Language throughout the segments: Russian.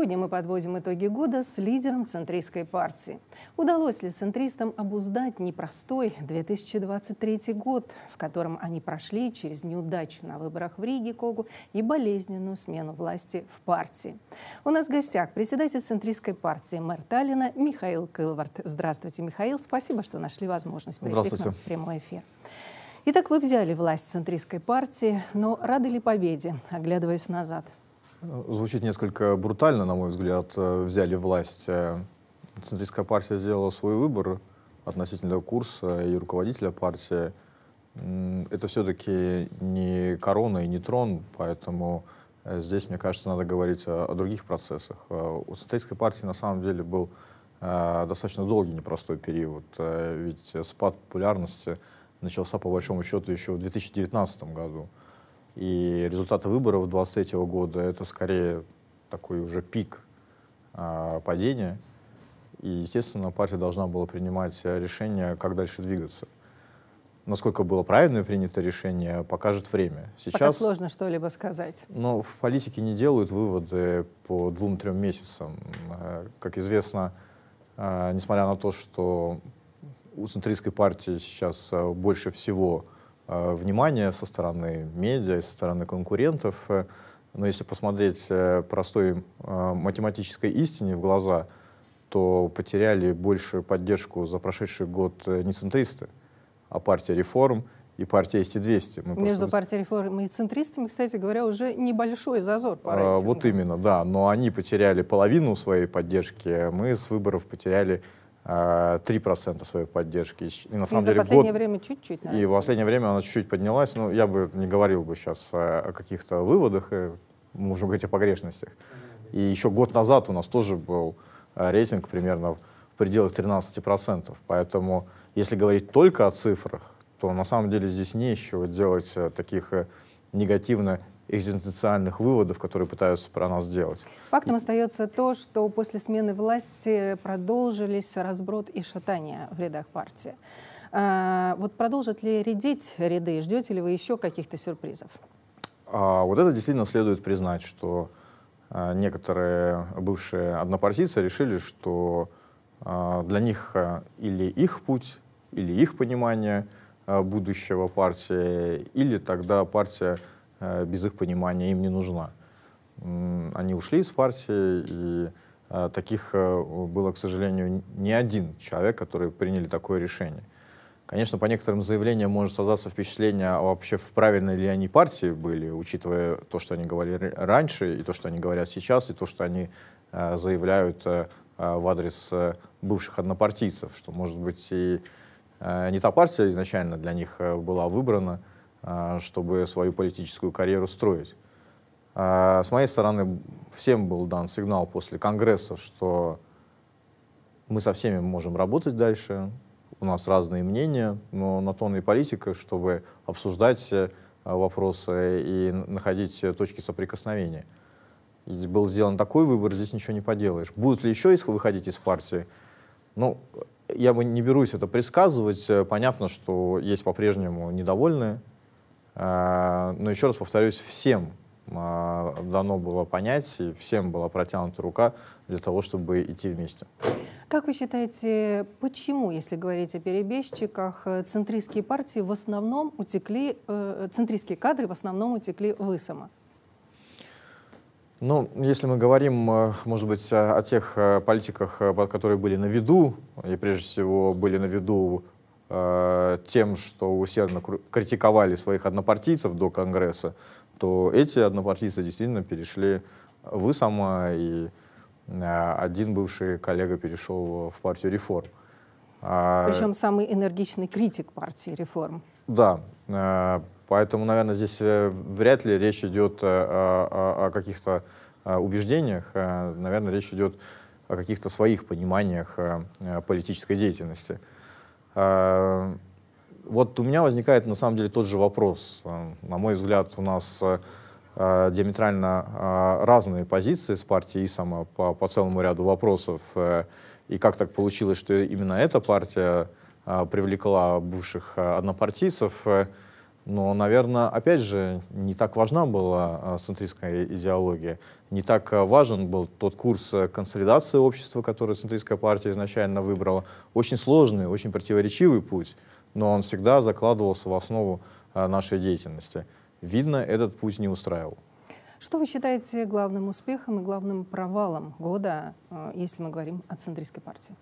Сегодня мы подводим итоги года с лидером центристской партии. Удалось ли центристам обуздать непростой 2023 год, в котором они прошли через неудачу на выборах в Риге, Когу и болезненную смену власти в партии? У нас в гостях председатель центристской партии мэр Таллина Михаил Кылвард. Здравствуйте, Михаил. Спасибо, что нашли возможность прийти к нам в прямой эфир. Итак, вы взяли власть центристской партии, но рады ли победе, оглядываясь назад? Звучит несколько брутально, на мой взгляд. Э, взяли власть. Э, центристская партия сделала свой выбор относительно курса и руководителя партии. Это все-таки не корона и не трон, поэтому э, здесь, мне кажется, надо говорить о, о других процессах. У Центристской партии на самом деле был достаточно долгий непростой период, ведь спад популярности начался по большому счету еще в 2019 году. И результаты выборов 2023 года — это скорее такой уже пик э, падения. И, естественно, партия должна была принимать решение, как дальше двигаться. Насколько было правильно принято решение, покажет время. Сейчас, Пока сложно что-либо сказать. Но в политике не делают выводы по двум-трем месяцам. Э, как известно, э, несмотря на то, что у центристской партии сейчас э, больше всего Э, внимания со стороны медиа и со стороны конкурентов. Э, но если посмотреть э, простой математической истине в глаза, то потеряли большую поддержку за прошедший год не центристы, а партия реформ — и партия есть 200. Между просто... партией реформ и центристами, кстати говоря, уже небольшой зазор по А, вот именно, да. Но они потеряли половину своей поддержки, мы с выборов потеряли 3% э, своей поддержки. И, на самом и деле, за последнее год, время чуть-чуть И в последнее время она чуть-чуть поднялась. Ну, я бы не говорил бы сейчас о каких-то выводах, мы э, можем говорить о погрешностях. И еще год назад у нас тоже был э, рейтинг примерно в пределах 13%. Поэтому, если говорить только о цифрах, то на самом деле здесь нечего делать таких негативно экзистенциальных выводов, которые пытаются про нас делать. Фактом остается то, что после смены власти продолжились разброд и шатание в рядах партии. А, вот продолжат ли редеть ряды? Ждете ли вы еще каких-то сюрпризов? А, вот это действительно следует признать, что а, некоторые бывшие однопартийцы решили, что а, для них а, или их путь, или их понимание а, будущего партии, или тогда партия Э, без их понимания им не нужна. Они ушли из партии, и э, таких э, было, к сожалению, не один человек, которые приняли такое решение. Конечно, по некоторым заявлениям может создаться впечатление, а вообще в правильной ли они партии были, учитывая то, что они говорили раньше, и то, что они говорят сейчас, и то, что они заявляют в адрес бывших однопартийцев, что, может быть, и не та партия изначально для них была выбрана, а, чтобы свою политическую карьеру строить. А, с моей стороны, всем был дан сигнал после Конгресса, что мы со всеми можем работать дальше, у нас разные мнения, но на то и политика, чтобы обсуждать э, вопросы и находить э, точки соприкосновения. И был сделан такой выбор, здесь ничего не поделаешь. Будут ли еще выходить из партии? Ну, я бы не берусь это предсказывать. Э, понятно, что есть по-прежнему недовольные а, но еще раз повторюсь, всем а, дано было понять, и всем была протянута рука для того, чтобы идти вместе. Как вы считаете, почему, если говорить о перебежчиках, э, центристские партии в основном утекли, э, центристские кадры в основном утекли в ИСОМа? Ну, если мы говорим, э, может быть, о тех политиках, которые были на виду, и прежде всего были на виду Э, тем, что усердно критиковали своих однопартийцев до Конгресса, то эти однопартийцы действительно перешли вы сама и э, один бывший коллега перешел в партию реформ. А, Причем самый энергичный критик партии реформ. Да, э, поэтому, наверное, здесь вряд ли речь идет о, о, о каких-то убеждениях, наверное, речь идет о каких-то своих пониманиях политической деятельности. А, вот у меня возникает на самом деле тот же вопрос. А, на мой взгляд, у нас а, диаметрально разные позиции с партией Исама по, по целому ряду вопросов. Э, и как так получилось, что именно эта партия привлекла бывших однопартийцев? Э, но, наверное, опять же, не так важна была а, центристская идеология, не так а, важен был тот курс а, консолидации общества, который центристская партия изначально выбрала. Очень сложный, очень противоречивый путь, но он всегда закладывался в основу нашей деятельности. Видно, этот путь не устраивал. Что вы считаете главным успехом и главным провалом года, если мы говорим о центристской партии?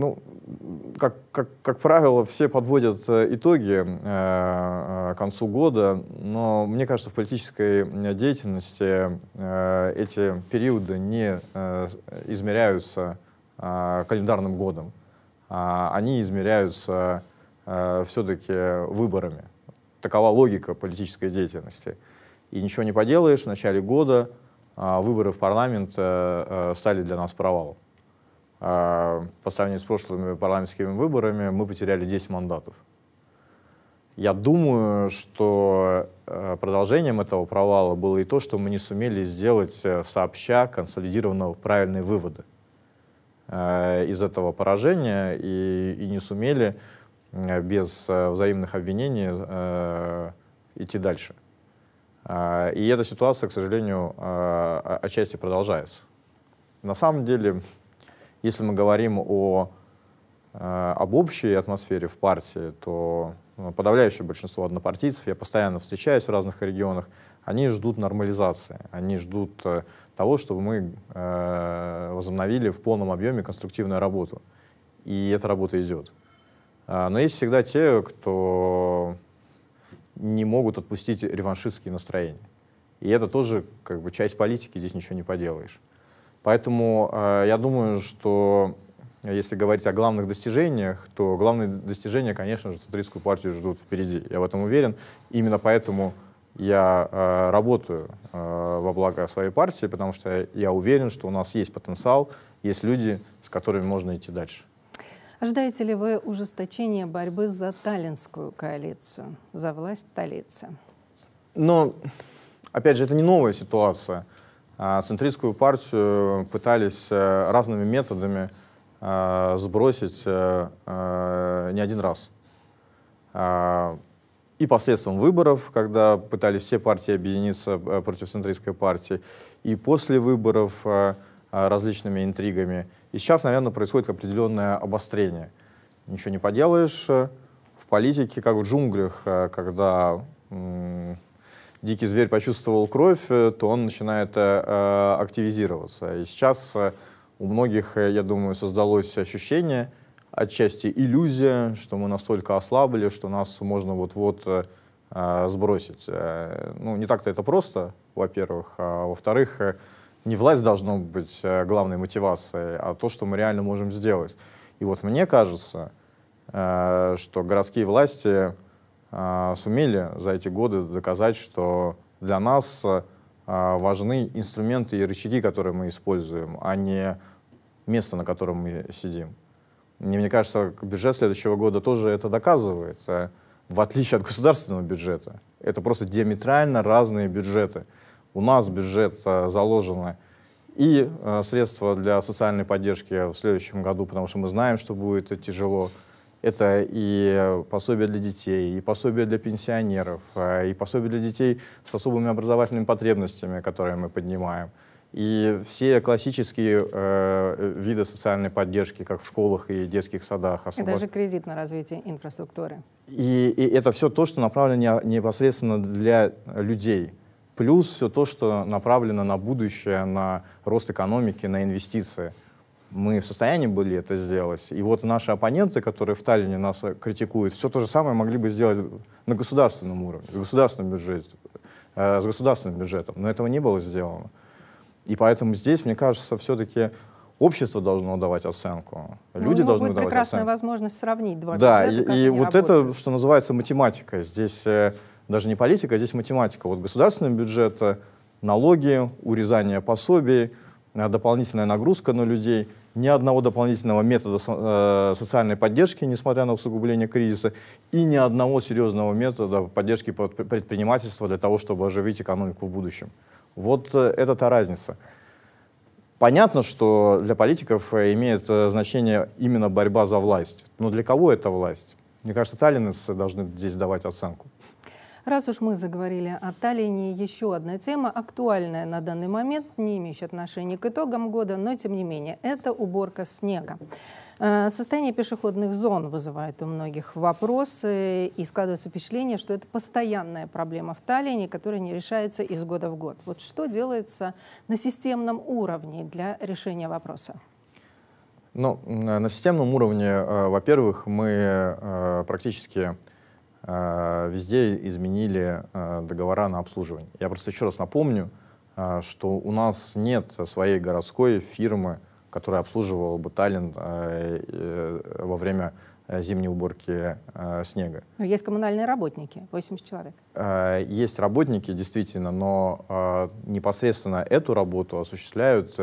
Ну, как, как, как правило, все подводят э, итоги э, э, к концу года, но мне кажется, в политической э, деятельности э, эти периоды не э, измеряются э, календарным годом, а они измеряются э, все-таки выборами. Такова логика политической деятельности. И ничего не поделаешь, в начале года э, выборы в парламент э, стали для нас провалом. А, по сравнению с прошлыми парламентскими выборами, мы потеряли 10 мандатов. Я думаю, что э, продолжением этого провала было и то, что мы не сумели сделать э, сообща консолидированного правильные выводы э, из этого поражения и, и не сумели без взаимных обвинений идти дальше. А, и эта ситуация, к сожалению, отчасти продолжается. На самом деле если мы говорим о, э, об общей атмосфере в партии, то ну, подавляющее большинство однопартийцев, я постоянно встречаюсь в разных регионах, они ждут нормализации, они ждут э, того, чтобы мы э, возобновили в полном объеме конструктивную работу. И эта работа идет. А, но есть всегда те, кто не могут отпустить реваншистские настроения. И это тоже как бы часть политики, здесь ничего не поделаешь. Поэтому э, я думаю, что э, если говорить о главных достижениях, то главные достижения, конечно же, центристскую партию ждут впереди. Я в этом уверен. Именно поэтому я э, работаю э, во благо своей партии, потому что я уверен, что у нас есть потенциал, есть люди, с которыми можно идти дальше. Ожидаете ли вы ужесточения борьбы за таллинскую коалицию, за власть столицы? Но, опять же, это не новая ситуация. А центристскую партию пытались э, разными методами э, сбросить э, не один раз. А, и посредством выборов, когда пытались все партии объединиться против центристской партии, и после выборов различными интригами. И сейчас, наверное, происходит определенное обострение. Ничего не поделаешь. В политике, как в джунглях, когда дикий зверь почувствовал кровь, э, то он начинает э, э активизироваться. И сейчас э, у многих, я думаю, создалось ощущение, отчасти иллюзия, что мы настолько ослабли, что нас можно вот-вот э, сбросить. ну, не так-то это просто, во-первых. А во-вторых, не власть должна быть главной мотивацией, а то, что мы реально можем сделать. И вот мне кажется, что городские власти а, сумели за эти годы доказать, что для нас а, важны инструменты и рычаги, которые мы используем, а не место, на котором мы сидим. И мне кажется, бюджет следующего года тоже это доказывает, а, в отличие от государственного бюджета. Это просто диаметрально разные бюджеты. У нас бюджет заложено и средства для социальной поддержки в следующем году, потому что мы знаем, что будет тяжело, это и пособие для детей, и пособие для пенсионеров, э, и пособие для детей с особыми образовательными потребностями, которые мы поднимаем. И все классические э, виды социальной поддержки, как в школах и детских садах. Особо... И даже кредит на развитие инфраструктуры. И, и это все то, что направлено не, непосредственно для людей. Плюс все то, что направлено на будущее, на рост экономики, на инвестиции мы в состоянии были это сделать. И вот наши оппоненты, которые в Таллине нас э, критикуют, все то же самое могли бы сделать на государственном уровне, с государственным бюджетом, э, с государственным бюджетом. Но этого не было сделано. И поэтому здесь, мне кажется, все-таки общество должно давать оценку, ну, люди должны будет давать прекрасная оценку. прекрасная возможность сравнить два Да, бюджета, и, и вот работают. это, что называется, математика. Здесь э, даже не политика, здесь математика. Вот государственный бюджет, э, налоги, урезание пособий — Э, дополнительная нагрузка на людей, ни одного дополнительного метода э, социальной поддержки, несмотря на усугубление кризиса, и ни одного серьезного метода поддержки предпринимательства для того, чтобы оживить экономику в будущем. Вот э, это та разница. Понятно, что для политиков имеет значение именно борьба за власть. Но для кого это власть? Мне кажется, таллинцы должны здесь давать оценку. Раз уж мы заговорили о Таллине, еще одна тема, актуальная на данный момент, не имеющая отношения к итогам года, но тем не менее, это уборка снега. Э, состояние пешеходных зон вызывает у многих вопросы, и складывается впечатление, что это постоянная проблема в Таллине, которая не решается из года в год. Вот что делается на системном уровне для решения вопроса? Ну, на системном уровне, э, во-первых, мы э, практически Э, везде изменили э, договора на обслуживание. Я просто еще раз напомню, э, что у нас нет своей городской фирмы, которая обслуживала бы Таллин во время зимней уборки снега. Но есть коммунальные работники, 80 человек. Есть работники, действительно, но непосредственно эту работу осуществляют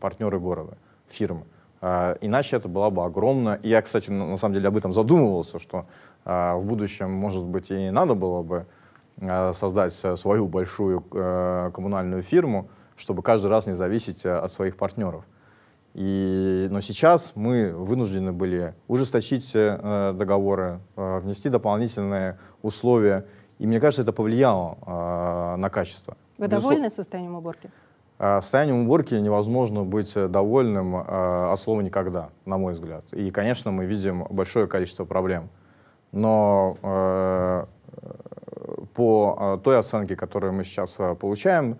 партнеры города, фирмы. Иначе это была бы огромная... Я, кстати, на самом деле об этом задумывался, что а в будущем, может быть, и не надо было бы а, создать э, свою большую э, коммунальную фирму, чтобы каждый раз не зависеть э, от своих партнеров. И, но сейчас мы вынуждены были ужесточить э, договоры, э, внести дополнительные условия. И мне кажется, это повлияло э, на качество. Вы Безу... довольны состоянием уборки? Э, состоянием уборки невозможно быть довольным э, от слова никогда, на мой взгляд. И, конечно, мы видим большое количество проблем. Э, но э, по э, той оценке, которую мы сейчас э, получаем,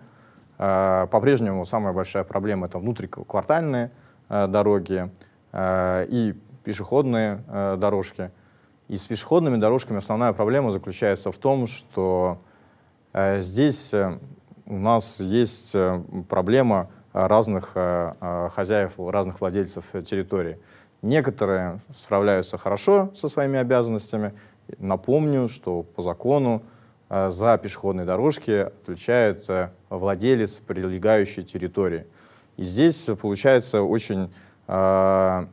по-прежнему самая большая проблема — это внутриквартальные дороги и пешеходные дорожки. И с пешеходными дорожками основная проблема заключается в том, что здесь у нас есть проблема разных хозяев, разных владельцев территории. Некоторые справляются хорошо со своими обязанностями. Напомню, что по закону э, за пешеходные дорожки отвечает владелец прилегающей территории. И здесь получается очень э,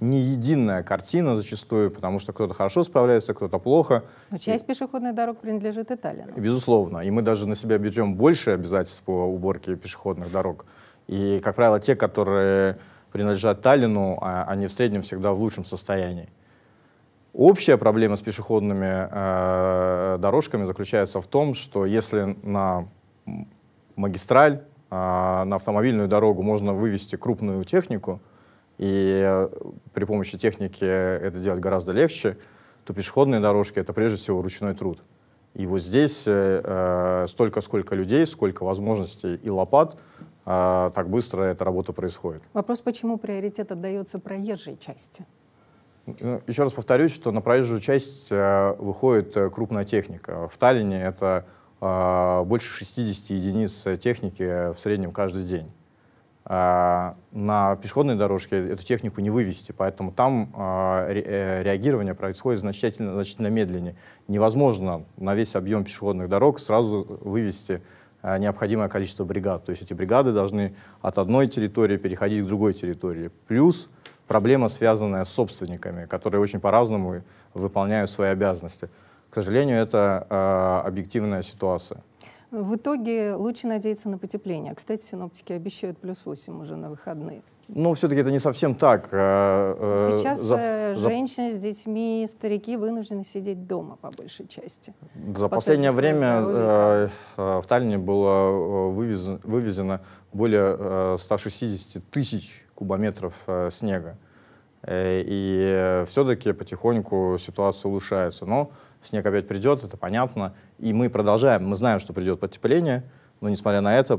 не единая картина зачастую, потому что кто-то хорошо справляется, кто-то плохо. Но часть пешеходных дорог принадлежит Италии. Безусловно. И мы даже на себя берем больше обязательств по уборке пешеходных дорог. И, как правило, те, которые принадлежат Таллину, а они в среднем всегда в лучшем состоянии. Общая проблема с пешеходными э, дорожками заключается в том, что если на магистраль, э, на автомобильную дорогу можно вывести крупную технику, и при помощи техники это делать гораздо легче, то пешеходные дорожки — это прежде всего ручной труд. И вот здесь э, э столько, сколько людей, сколько возможностей и лопат а, так быстро эта работа происходит. Вопрос, почему приоритет отдается проезжей части? Ну, Еще раз повторюсь, что на проезжую часть а, выходит э, крупная техника. В Таллине это а, больше 60 единиц э, техники в среднем каждый день. А, на пешеходной дорожке эту технику не вывести, поэтому там а, ре, реагирование происходит значительно, значительно медленнее. Невозможно на весь объем пешеходных дорог сразу вывести а, необходимое количество бригад. То есть эти бригады должны от одной территории переходить к другой территории. Плюс проблема, связанная с собственниками, которые очень по-разному выполняют свои обязанности. К сожалению, это э, объективная ситуация. В итоге лучше надеяться на потепление. Кстати, синоптики обещают плюс 8 уже на выходные. Ну, все-таки это не совсем так. Э, э, Сейчас за, э, женщины за... с детьми, старики вынуждены сидеть дома, по большей части. За последнее время в Таллине было вывезено, вывезено более 160 тысяч кубометров снега. И все-таки потихоньку ситуация улучшается. Но снег опять придет, это понятно. И мы продолжаем, мы знаем, что придет потепление, но несмотря на это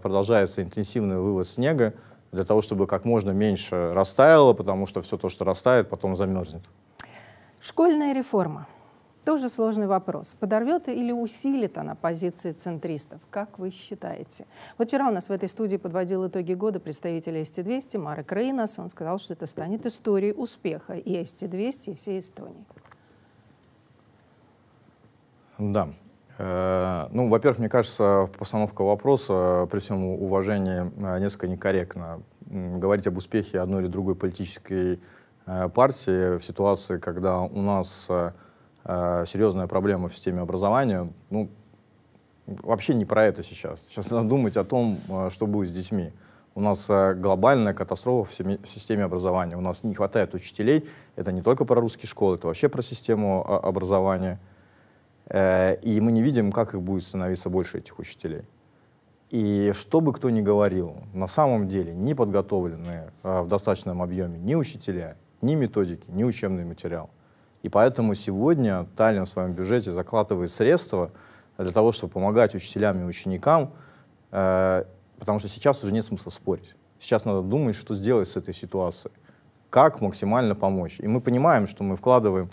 продолжается интенсивный вывод снега для того, чтобы как можно меньше растаяло, потому что все то, что растает, потом замерзнет. Школьная реформа. Тоже сложный вопрос. Подорвет или усилит она позиции центристов? Как вы считаете? Вот вчера у нас в этой студии подводил итоги года представитель СТ-200 Марек Рейнас. Он сказал, что это станет историей успеха и СТ-200, и всей Эстонии. Да. Э, ну, во-первых, мне кажется, постановка вопроса, при всем уважении, э, несколько некорректна. Говорить об успехе одной или другой политической э, партии в ситуации, когда у нас серьезная проблема в системе образования, ну, вообще не про это сейчас. Сейчас надо думать о том, что будет с детьми. У нас глобальная катастрофа в системе образования. У нас не хватает учителей. Это не только про русские школы, это вообще про систему а, образования. Э, и мы не видим, как их будет становиться больше, этих учителей. И что бы кто ни говорил, на самом деле не подготовлены э, в достаточном объеме ни учителя, ни методики, ни учебный материал. И поэтому сегодня Таллин в своем бюджете закладывает средства для того, чтобы помогать учителям и ученикам, э, потому что сейчас уже нет смысла спорить. Сейчас надо думать, что сделать с этой ситуацией, как максимально помочь. И мы понимаем, что мы вкладываем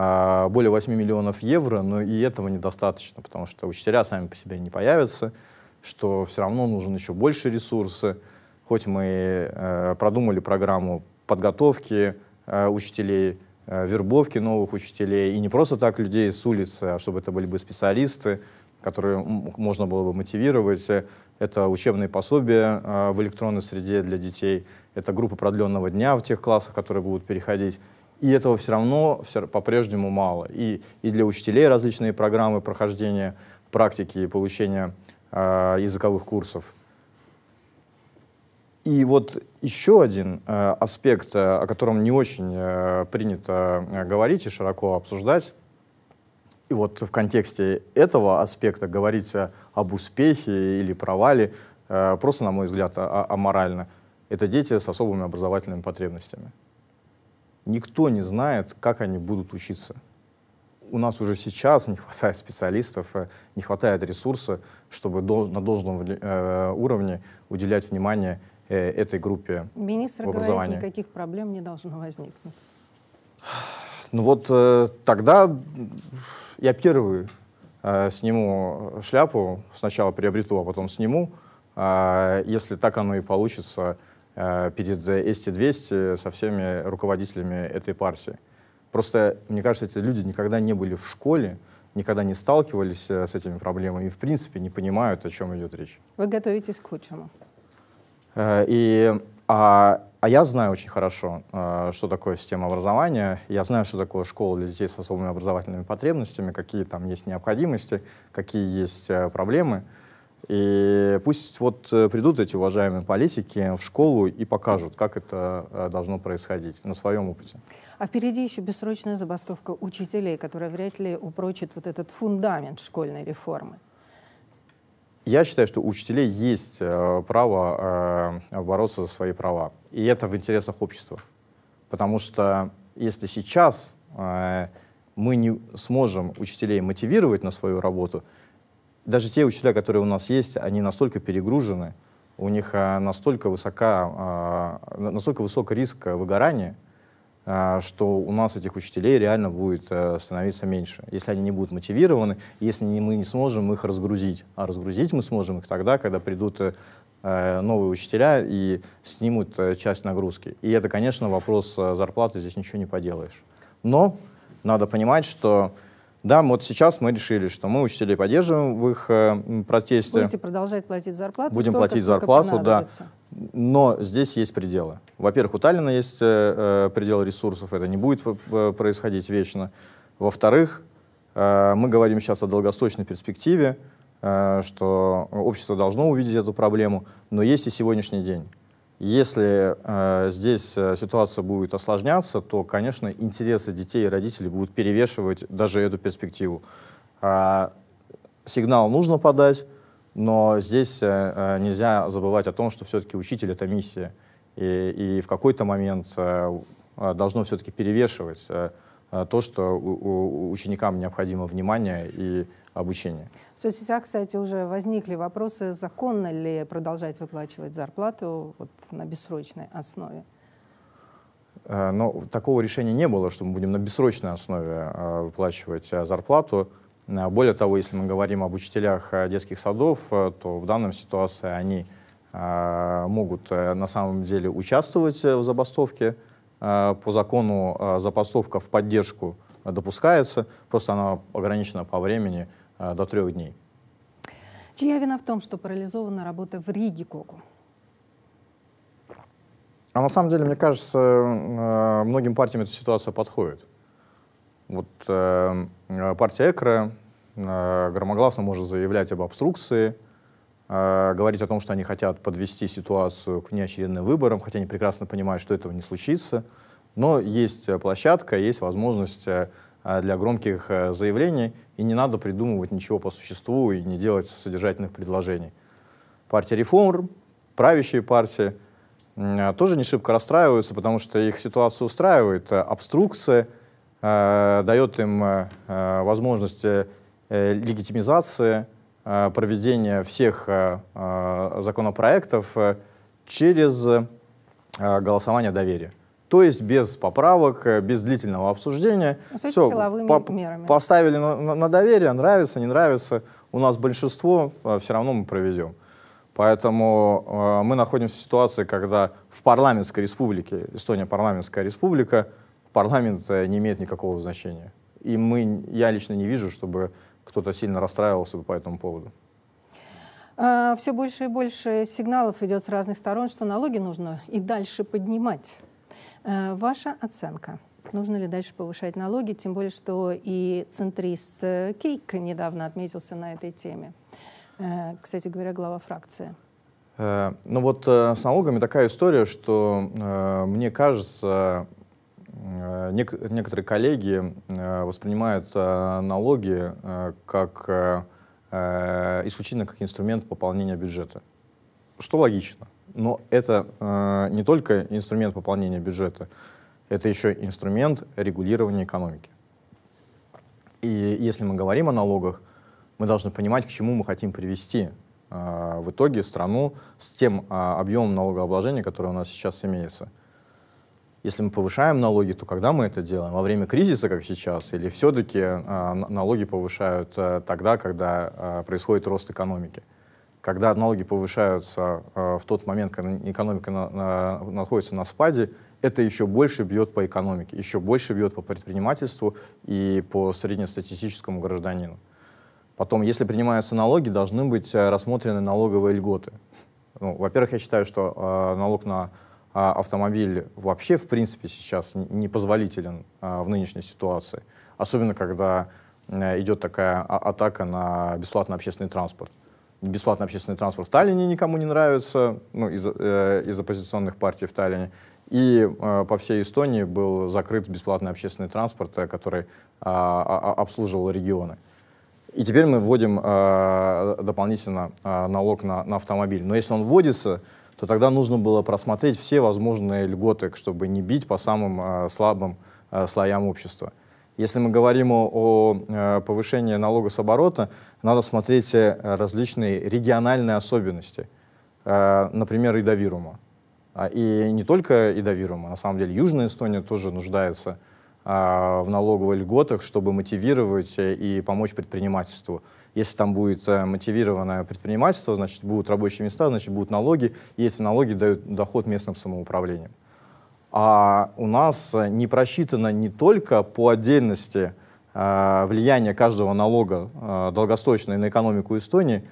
а, более 8 миллионов евро, но и этого недостаточно, потому что учителя сами по себе не появятся, что все равно нужен еще больше ресурсы. Хоть мы э, продумали программу подготовки э, учителей, э, вербовки новых учителей, и не просто так людей с улицы, а чтобы это были бы специалисты, которые можно было бы мотивировать. Это учебные пособия э, в электронной среде для детей, это группа продленного дня в тех классах, которые будут переходить и этого все равно все, по-прежнему мало. И, и для учителей различные программы прохождения практики и получения э, языковых курсов. И вот еще один э, аспект, а, о котором не очень э, принято говорить и широко обсуждать, и вот в контексте этого аспекта говорить об успехе или провале э, просто, на мой взгляд, а- аморально. Это дети с особыми образовательными потребностями. Никто не знает, как они будут учиться. У нас уже сейчас не хватает специалистов, э, не хватает ресурса, чтобы на должном э, уровне уделять внимание э, этой группе Министр говорит, никаких проблем не должно возникнуть. Ну вот тогда я первый сниму шляпу, сначала приобрету, а потом сниму. А, если так оно и получится, Э, перед ST200 со всеми руководителями этой партии. Просто, мне кажется, эти люди никогда не были в школе, никогда не сталкивались э, с этими проблемами и, в принципе, не понимают, о чем идет речь. Вы готовитесь к худшему. Э, и, а, а я знаю очень хорошо, что такое система образования. Я знаю, что такое школа для детей с особыми образовательными потребностями, какие там есть необходимости, какие есть проблемы. И пусть вот э, придут эти уважаемые политики в школу и покажут, как это э, должно происходить на своем опыте. А впереди еще бессрочная забастовка учителей, которая вряд ли упрочит вот этот фундамент школьной реформы. Я считаю, что у учителей есть э, право э, бороться за свои права. И это в интересах общества. Потому что если сейчас э, мы не сможем учителей мотивировать на свою работу – даже те учителя, которые у нас есть, они настолько перегружены, у них а, настолько, высока, а, настолько высок риск выгорания, а, что у нас этих учителей реально будет э, становиться меньше, если они не будут мотивированы, если мы не сможем их разгрузить. А разгрузить мы сможем их тогда, когда придут э, э, новые учителя и снимут часть нагрузки. И это, конечно, вопрос зарплаты, здесь ничего не поделаешь. Но надо понимать, что да, вот сейчас мы решили, что мы учителей поддерживаем в их э, протесте. Будете продолжать платить зарплату? Будем столько, платить зарплату, да. Но здесь есть пределы. Во-первых, у Таллина есть э, э предел ресурсов, это не будет э, э, происходить вечно. Во-вторых, э, мы говорим сейчас о долгосрочной перспективе, э, что общество должно увидеть эту проблему, но есть и сегодняшний день. Если э, здесь э, ситуация будет осложняться, то, конечно, интересы детей и родителей будут перевешивать даже эту перспективу. А, сигнал нужно подать, но здесь э, э нельзя забывать о том, что все-таки учитель — это миссия. И, и в какой-то момент э, э должно все-таки перевешивать э, то, что у, у ученикам необходимо внимание и обучения. В соцсетях, кстати, уже возникли вопросы, законно ли продолжать выплачивать зарплату вот, на бессрочной основе. Э, но такого решения не было, что мы будем на бессрочной основе э, выплачивать э, зарплату. Более того, если мы говорим об учителях детских садов, то в данном ситуации они могут на самом деле участвовать в забастовке. По закону забастовка в поддержку допускается, просто она ограничена по времени Э, до трех дней. Чья вина в том, что парализована работа в Риге КОКу? А на самом деле, мне кажется, э, многим партиям эта ситуация подходит. Вот э, партия ЭКРА громогласно может заявлять об обструкции, говорить о том, что они хотят подвести ситуацию к внеочередным выборам, хотя они прекрасно понимают, что этого не случится. Но есть площадка, есть возможность а, для громких э, заявлений, и не надо придумывать ничего по существу и не делать содержательных предложений. Партия реформ, правящие партии а, тоже не шибко расстраиваются, потому что их ситуация устраивает. Э, обструкция э, дает им э, э возможность э, легитимизации э, проведения всех э, законопроектов через э, голосование доверия. То есть без поправок, э, без длительного обсуждения. Ну, Суть все, силовыми по мерами. Поставили на, на, на доверие, нравится, не нравится. У нас большинство, э, все равно мы проведем. Поэтому э, мы находимся в ситуации, когда в парламентской республике, Эстония парламентская республика, парламент э, не имеет никакого значения. И мы, я лично не вижу, чтобы кто-то сильно расстраивался бы по этому поводу. А, все больше и больше сигналов идет с разных сторон, что налоги нужно и дальше поднимать. Э, ваша оценка. Нужно ли дальше повышать налоги, тем более, что и центрист э, Кейк недавно отметился на этой теме. Э, кстати говоря, глава фракции. Ну вот с налогами такая история, что мне кажется, некоторые коллеги воспринимают налоги как исключительно как инструмент пополнения бюджета, что логично. Но это э, не только инструмент пополнения бюджета, это еще инструмент регулирования экономики. И если мы говорим о налогах, мы должны понимать, к чему мы хотим привести э, в итоге страну с тем э, объемом налогообложения, который у нас сейчас имеется. Если мы повышаем налоги, то когда мы это делаем? Во время кризиса, как сейчас, или все-таки э, налоги повышают э, тогда, когда э, происходит рост экономики? Э, когда налоги повышаются э, в тот момент, когда экономика на, на, находится на спаде, это еще больше бьет по экономике, еще больше бьет по предпринимательству и по среднестатистическому гражданину. Потом, если принимаются налоги, должны быть э, рассмотрены налоговые льготы. Ну, во-первых, я считаю, что э, налог на э, автомобиль вообще, в принципе, сейчас непозволителен э, в нынешней ситуации. Особенно, когда э, идет такая а-, атака на бесплатный общественный транспорт. Э, бесплатный общественный транспорт в Таллине никому не нравится, ну, из, э, из оппозиционных партий в Таллине. И э, по всей Эстонии был закрыт бесплатный общественный транспорт, э, который э, обслуживал регионы. И теперь мы вводим э, дополнительно э, налог на, на автомобиль. Но если он вводится, то тогда нужно было просмотреть все возможные льготы, чтобы не бить по самым э, слабым э, слоям общества. Если мы говорим о, о э, повышении налога с оборота, надо смотреть э, различные региональные особенности, э, например, Идовирума. А, и не только Идовирума, на самом деле Южная Эстония тоже нуждается а, в налоговых льготах, чтобы мотивировать и помочь предпринимательству. Если там будет мотивированное предпринимательство, значит, будут рабочие места, значит, будут налоги, и эти налоги дают доход местным самоуправлениям а у нас э, не просчитано не только по отдельности э, влияние каждого налога э, долгосрочно на экономику Эстонии,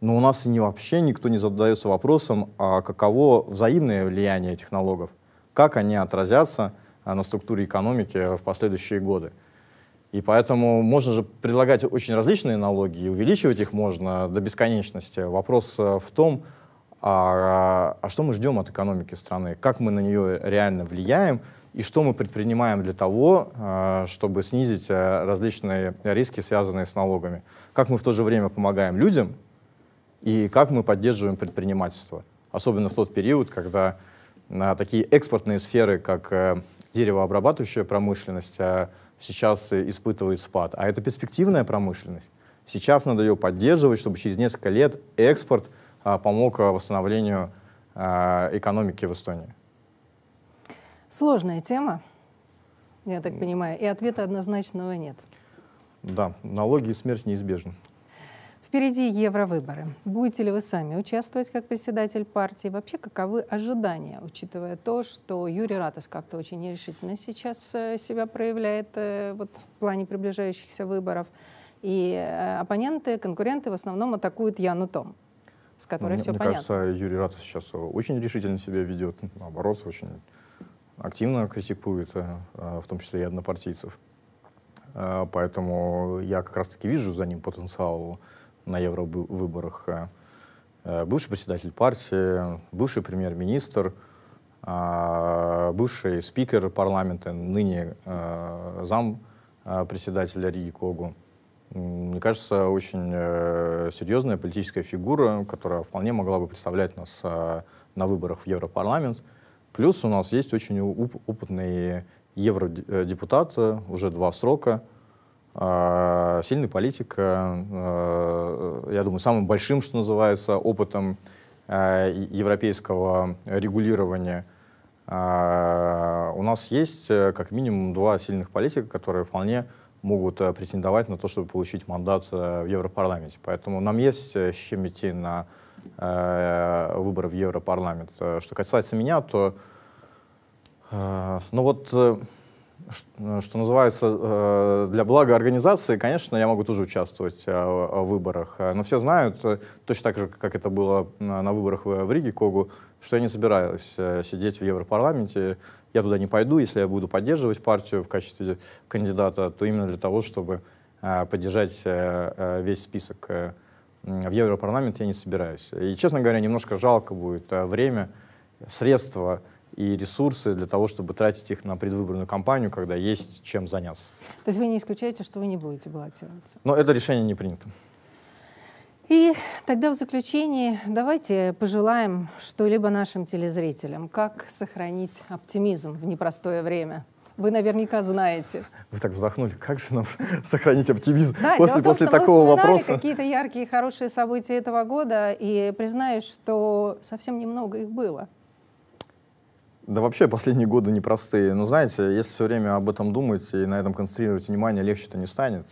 но у нас и не вообще никто не задается вопросом, а каково взаимное влияние этих налогов, как они отразятся э, на структуре экономики э, в последующие годы. И поэтому можно же предлагать очень различные налоги, и увеличивать их можно до бесконечности. Вопрос э, в том, а, а что мы ждем от экономики страны, как мы на нее реально влияем и что мы предпринимаем для того, а, чтобы снизить э, различные риски, связанные с налогами, как мы в то же время помогаем людям и как мы поддерживаем предпринимательство, особенно в тот период, когда на такие экспортные сферы, как э, деревообрабатывающая промышленность, а, сейчас испытывает спад, а это перспективная промышленность. Сейчас надо ее поддерживать, чтобы через несколько лет экспорт – а, помог а, восстановлению а, экономики в Эстонии? Сложная тема, я так понимаю, и ответа однозначного нет. Да, налоги и смерть неизбежны. Впереди евровыборы. Будете ли вы сами участвовать как председатель партии? Вообще, каковы ожидания, учитывая то, что Юрий Ратос как-то очень нерешительно сейчас э, себя проявляет э, вот, в плане приближающихся выборов? И э, оппоненты, конкуренты в основном атакуют Яну Том с которой ну, все мне понятно. Мне кажется, Юрий Ратов сейчас очень решительно себя ведет, наоборот, очень активно критикует, э, в том числе и однопартийцев. Э, поэтому я как раз-таки вижу за ним потенциал на евровыборах. Э, бывший председатель партии, бывший премьер-министр, бывший спикер парламента, ныне зам председателя Рии Когу мне кажется, очень э, серьезная политическая фигура, которая вполне могла бы представлять нас э, на выборах в Европарламент. Плюс у нас есть очень опытный евродепутат, э, уже два срока, сильный политик, я думаю, самым большим, что называется, опытом европейского регулирования – у нас есть как минимум два сильных политика, которые вполне могут э, претендовать на то, чтобы получить мандат э, в Европарламенте. Поэтому нам есть э, с чем идти на выборы в Европарламент. Что касается меня, то, ну вот, что называется, для блага организации, конечно, я могу тоже участвовать в выборах. Но все знают, точно так же, как это было на выборах в Риге, Когу, что я не собираюсь сидеть в Европарламенте, я туда не пойду, если я буду поддерживать партию в качестве кандидата, то именно для того, чтобы э, поддержать э, э, весь список. В Европарламент я не собираюсь. И, честно говоря, немножко жалко будет время, средства и ресурсы для того, чтобы тратить их на предвыборную кампанию, когда есть чем заняться. То есть вы не исключаете, что вы не будете баллотироваться? Но это решение не принято. И тогда в заключении давайте пожелаем что-либо нашим телезрителям. Как сохранить оптимизм в непростое время? Вы наверняка знаете. Вы так вздохнули. Как же нам сохранить оптимизм да, после, после том, такого вопроса? какие-то яркие, хорошие события этого года, и признаюсь, что совсем немного их было. Да вообще последние годы непростые. Но ну, знаете, если все время об этом думать и на этом концентрировать внимание, легче-то не станет.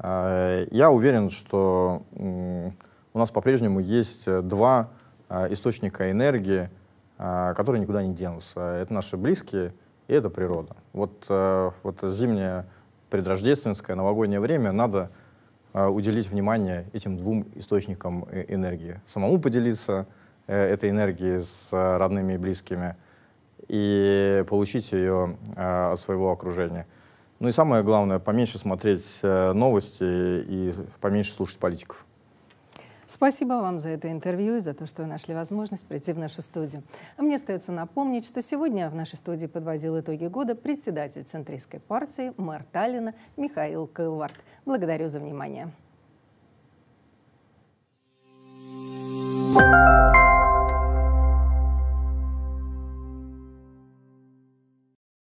Э, я уверен, что у нас по-прежнему есть э, два э, источника энергии, которые никуда не денутся. Это наши близкие и это природа. Вот, вот зимнее, предрождественское, новогоднее время надо уделить внимание этим двум источникам энергии. Самому поделиться этой энергией с родными и близкими и получить ее от своего окружения – ну и самое главное, поменьше смотреть э, новости и поменьше слушать политиков. Спасибо вам за это интервью и за то, что вы нашли возможность прийти в нашу студию. А мне остается напомнить, что сегодня в нашей студии подводил итоги года председатель Центристской партии, мэр Таллина Михаил Кайлвард. Благодарю за внимание. thank you